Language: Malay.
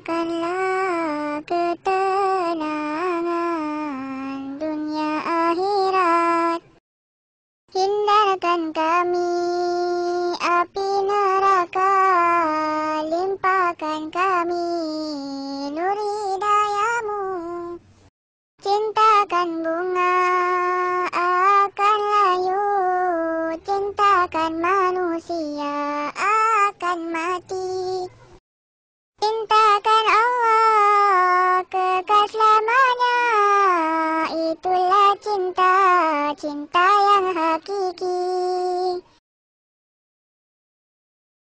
Dapatkanlah ketenangan dunia akhirat Hindarkan kami api neraka Limpahkan kami nur hidayamu Cintakan bunga akan layu Cintakan manusia cinta, cinta yang hakiki.